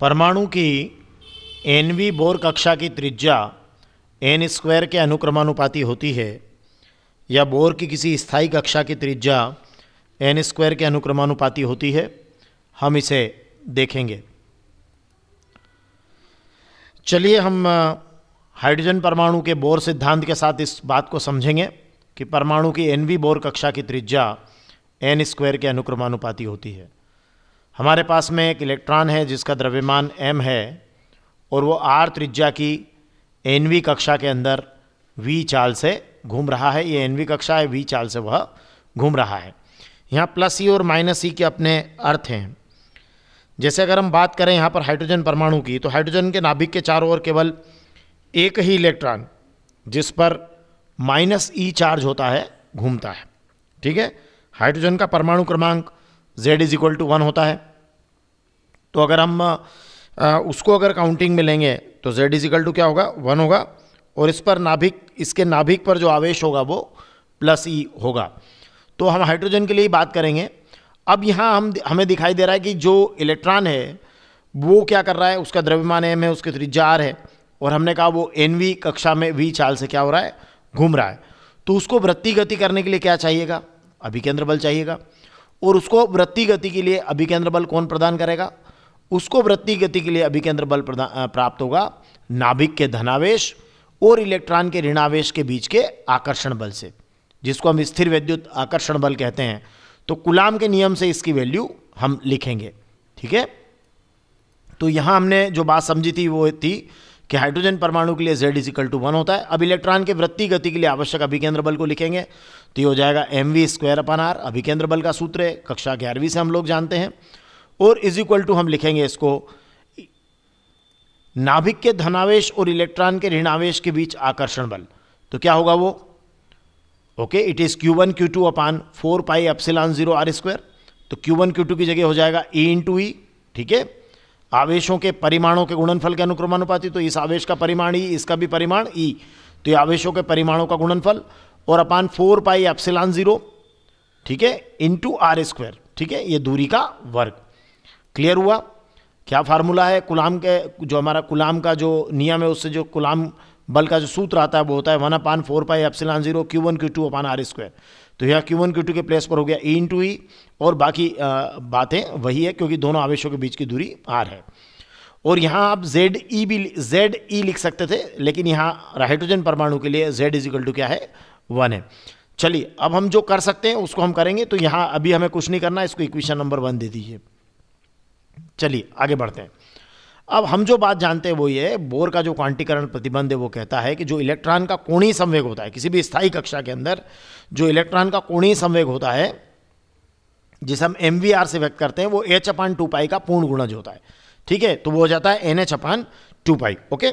परमाणु की N V bore कक्षा की त्रिज्या एन स्क्वायर के अनुक्रमानुपाती होती है या बोर की किसी स्थायी कक्षा की त्रिज्या एन स्क्वायर के अनुक्रमानुपाती होती है हम इसे देखेंगे चलिए हम हाइड्रोजन परमाणु के बोर सिद्धांत के साथ इस बात को समझेंगे कि परमाणु की एन वी बोर कक्षा की त्रिज्या एन स्क्वायर के अनुक्रमानुपाती होती है हमारे पास में एक इलेक्ट्रॉन है जिसका द्रव्यमान m है और वो आर त्रिज्या की वी कक्षा के अंदर वी चाल से घूम रहा है ये वी कक्षा है वी चाल से वह घूम रहा है यहाँ प्लस ई और माइनस ई के अपने अर्थ हैं जैसे अगर हम बात करें यहाँ पर हाइड्रोजन परमाणु की तो हाइड्रोजन के नाभिक के चारों ओर केवल एक ही इलेक्ट्रॉन जिस पर माइनस ई चार्ज होता है घूमता है ठीक है हाइड्रोजन का परमाणु क्रमांक Z is equal to one होता है तो अगर हम आ, उसको अगर काउंटिंग में लेंगे तो जेड इजिकल टू क्या होगा वन होगा और इस पर नाभिक इसके नाभिक पर जो आवेश होगा वो प्लस ई e होगा तो हम हाइड्रोजन के लिए ही बात करेंगे अब यहाँ हम हमें दिखाई दे रहा है कि जो इलेक्ट्रॉन है वो क्या कर रहा है उसका द्रव्यमान एम है उसके त्रिज्या आर है और हमने कहा वो एन वी कक्षा में वी चाल से क्या हो रहा है घूम रहा है तो उसको वृत्ति गति करने के लिए क्या चाहिएगा अभिकेंद्र बल चाहिएगा और उसको वृत्ति गति के लिए अभिकेंद्र बल कौन प्रदान करेगा उसको वृत्ति गति के लिए अभिकेंद्र बल प्राप्त होगा नाभिक के धनावेश और इलेक्ट्रॉन के ऋणावेश के बीच के आकर्षण बल से जिसको हम स्थिर विद्युत आकर्षण बल कहते हैं तो कुलाम के नियम से इसकी वैल्यू हम लिखेंगे ठीक है तो यहाँ हमने जो बात समझी थी वो थी कि हाइड्रोजन परमाणु के लिए जेड इजिकल टू वन होता है अब इलेक्ट्रॉन के वृत्ति गति के लिए आवश्यक अभिकेंद्र बल को लिखेंगे तो ये हो जाएगा M V square upon R अभिकेंद्र बल का सूत्र है कक्षा ग्यारहवीं से हम लोग जानते हैं और इज इक्वल टू हम लिखेंगे इसको नाभिक के धनावेश और इलेक्ट्रॉन के ऋणावेश के बीच आकर्षण बल तो क्या होगा वो okay it is Q one Q two upon four pi epsilon zero R square तो क्यू वन क्यू टू की जगह हो जाएगा ए टू ई ठीक है आवेशों के परिमाणों के गुणनफल के अनुक्रमानुपाती तो इस आवेश का परिमाण ई e, इसका भी परिमाण ई e। तो ये आवेशों के परिमाणों का गुणनफल और upon four pi epsilon zero ठीक है इन टू आर स्क्वायर ठीक है ये दूरी का वर्ग क्लियर हुआ क्या फार्मूला है गुलाम के जो हमारा गुलाम का जो नियम है उससे जो गुलाम बल का जो सूत्र आता है वो होता है one upon four pi epsilon zero Q one Q two upon R square तो यह क्यू वन क्यू टू के प्लेस पर हो गया ई इंटू ई और बाकी बातें वही है क्योंकि दोनों आवेशों के बीच की दूरी आर है और यहाँ आप जेड ई e भी जेड ई e लिख सकते थे लेकिन यहाँ हाइड्रोजन परमाणु के लिए जेड इजिकल टू क्या है वन है चलिए अब हम जो कर सकते हैं उसको हम करेंगे तो यहाँ अभी हमें कुछ नहीं करना इसको इक्वेशन नंबर वन दे दीजिए चलिए आगे बढ़ते हैं अब हम जो बात जानते हैं वो ये बोर का जो क्वांटीकरण प्रतिबंध है वो कहता है कि जो इलेक्ट्रॉन का कोणीय संवेग होता है किसी भी स्थायी कक्षा के अंदर जो इलेक्ट्रॉन का कोणीय संवेग होता है जिसे हम एम से व्यक्त करते हैं वो एच अपान टू पाई का पूर्ण गुणज होता है ठीक है तो वो हो जाता है N H upon two pi okay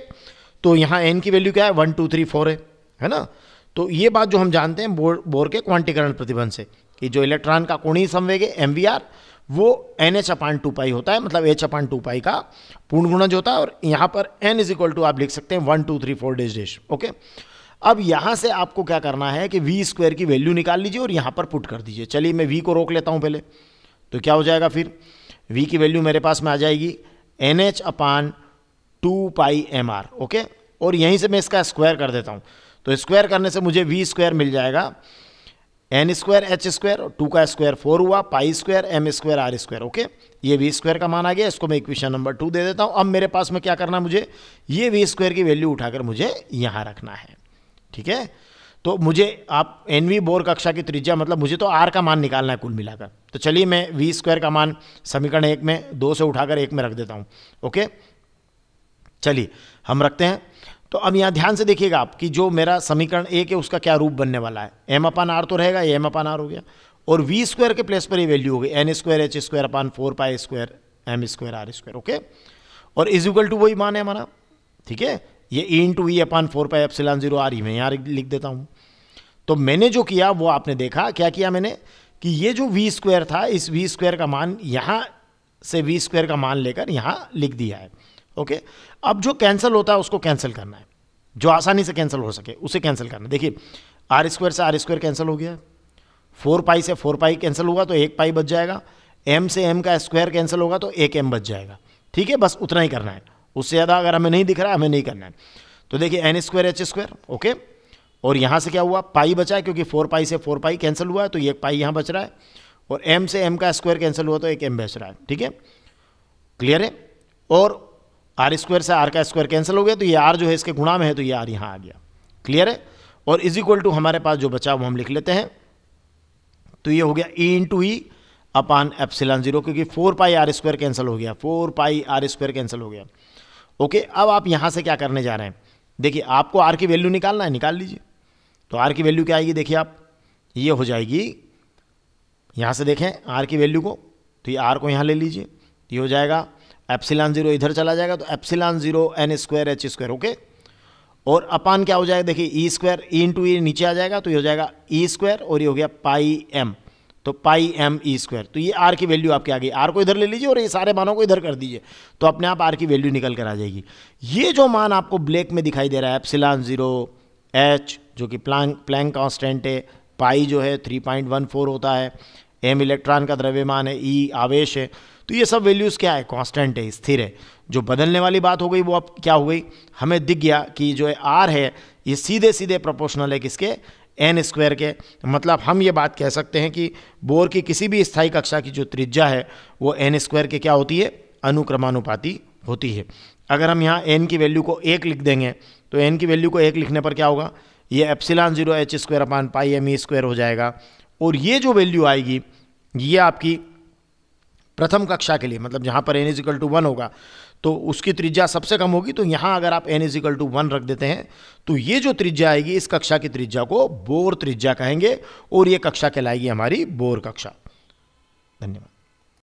तो यहाँ एन की वैल्यू क्या है वन टू थ्री फोर है है ना तो ये बात जो हम जानते हैं बोर बोर के क्वांटीकरण प्रतिबंध से कि जो इलेक्ट्रॉन का कोणीय संवेग है एम वो N H upon two pi होता है मतलब एच अपान टू पाई का पूर्ण गुणज होता है और यहाँ पर एन इज इक्वल टू आप लिख सकते हैं one two three four days days okay अब यहाँ से आपको क्या करना है कि वी स्क्वायर की वैल्यू निकाल लीजिए और यहाँ पर पुट कर दीजिए चलिए मैं वी को रोक लेता हूँ पहले तो क्या हो जाएगा फिर वी की वैल्यू मेरे पास में आ जाएगी N H upon two pi M R okay और यहीं से मैं इसका स्क्वायर कर देता हूँ तो स्क्वायर करने से मुझे वी स्क्वायर मिल जाएगा एन स्क्वायर एच स्क्वायर और टू का स्क्वायर फोर हुआ pi square M square R square okay ये वी स्क्वायर का मान आ गया इसको मैं इक्वेशन नंबर टू दे देता हूँ अब मेरे पास में क्या करना मुझे ये वी स्क्वायर की वैल्यू उठाकर मुझे यहाँ रखना है ठीक है तो मुझे आप एन वी बोर कक्षा की त्रिज्या मतलब मुझे तो आर का मान निकालना है कुल मिलाकर तो चलिए मैं वी स्क्वायर का मान समीकरण एक में दो से उठाकर एक में रख देता हूँ ओके चलिए हम रखते हैं तो अब यहाँ ध्यान से देखिएगा आप कि जो मेरा समीकरण एक है उसका क्या रूप बनने वाला है एम अपान आर तो रहेगा एम अपान आर हो गया और वी स्क्वायर के प्लेस पर ये वैल्यू हो गई N square H square upon four pi square M square R square okay और इज इक्वल टू वही मान है हमारा ठीक है ये E into V upon four pi epsilon zero R ही मैं यहाँ लिख देता हूँ तो मैंने जो किया वो आपने देखा क्या किया मैंने कि ये जो वी स्क्वायर था इस वी स्क्वायर का मान यहाँ से वी स्क्वायर का मान लेकर यहाँ लिख दिया है ओके अब जो कैंसिल होता है उसको कैंसिल करना है जो आसानी से कैंसिल हो सके उसे कैंसिल करना देखिए आर स्क्वायर से आर स्क्वायर कैंसिल हो गया फोर पाई से फोर पाई कैंसिल हुआ तो एक पाई बच जाएगा एम से एम का स्क्वायर कैंसिल होगा तो एक एम बच जाएगा ठीक है बस उतना ही करना है उससे ज़्यादा अगर हमें नहीं दिख रहा हमें नहीं करना है तो देखिए N square H square okay और यहाँ से क्या हुआ पाई बचा है क्योंकि फोर पाई से फोर पाई कैंसिल हुआ है तो एक पाई यहाँ बच रहा है और एम से एम का स्क्वायर कैंसिल हुआ तो एक एम बच रहा है ठीक है क्लियर है और आर स्क्वायर से आर का स्क्वायर कैंसिल हो गया तो ये आर जो है इसके गुणा में है तो ये आर यहाँ आ गया क्लियर है और इज इक्वल टू हमारे पास जो बचा वो हम लिख लेते हैं तो ये हो गया E into E upon epsilon zero क्योंकि four pi R square cancel हो गया four pi R square cancel हो गया ओके अब आप यहाँ से क्या करने जा रहे हैं देखिए आपको आर की वैल्यू निकालना है निकाल लीजिए तो आर की वैल्यू क्या आएगी देखिए आप ये हो जाएगी यहाँ से देखें आर की वैल्यू को तो ये आर को यहाँ ले लीजिए ये हो जाएगा एप्सिलान ज़ीरो इधर चला जाएगा तो epsilon zero N square H square okay और अपान क्या हो जाएगा देखिए ई स्क्वायर ई इंटू ई नीचे आ जाएगा तो ये हो जाएगा ई स्क्वायर और ये हो गया पाई एम तो पाई एम ई स्क्वायर तो ये आर की वैल्यू आपके आ गई आर को इधर ले लीजिए और ये सारे मानों को इधर कर दीजिए तो अपने आप आर की वैल्यू निकल कर आ जाएगी ये जो मान आपको ब्लैक में दिखाई दे रहा है एप्सिलान ज़ीरो एच जो कि प्लांग प्लैंग कॉन्स्टेंट है पाई जो है थ्री पॉइंट वन फोर होता है एम इलेक्ट्रॉन का द्रव्यमान है ई e आवेश है तो ये सब वैल्यूज़ क्या है कांस्टेंट है स्थिर है जो बदलने वाली बात हो गई वो अब क्या हो गई हमें दिख गया कि जो है आर है ये सीधे सीधे प्रोपोर्शनल है किसके एन स्क्वायर के मतलब हम ये बात कह सकते हैं कि बोर की किसी भी स्थायी कक्षा की जो त्रिज्या है वो एन स्क्वायर के क्या होती है अनुक्रमानुपाति होती है अगर हम यहाँ एन की वैल्यू को एक लिख देंगे तो एन की वैल्यू को एक लिखने पर क्या होगा ये epsilon zero H square upon pi M E square हो जाएगा और ये जो वैल्यू आएगी ये आपकी प्रथम कक्षा के लिए मतलब जहाँ पर एन इजिकल टू वन होगा तो उसकी त्रिज्या सबसे कम होगी तो यहाँ अगर आप एन इजिकल टू वन रख देते हैं तो ये जो त्रिज्या आएगी इस कक्षा की त्रिज्या को बोर त्रिज्या कहेंगे और ये कक्षा कहलाएगी हमारी बोर कक्षा धन्यवाद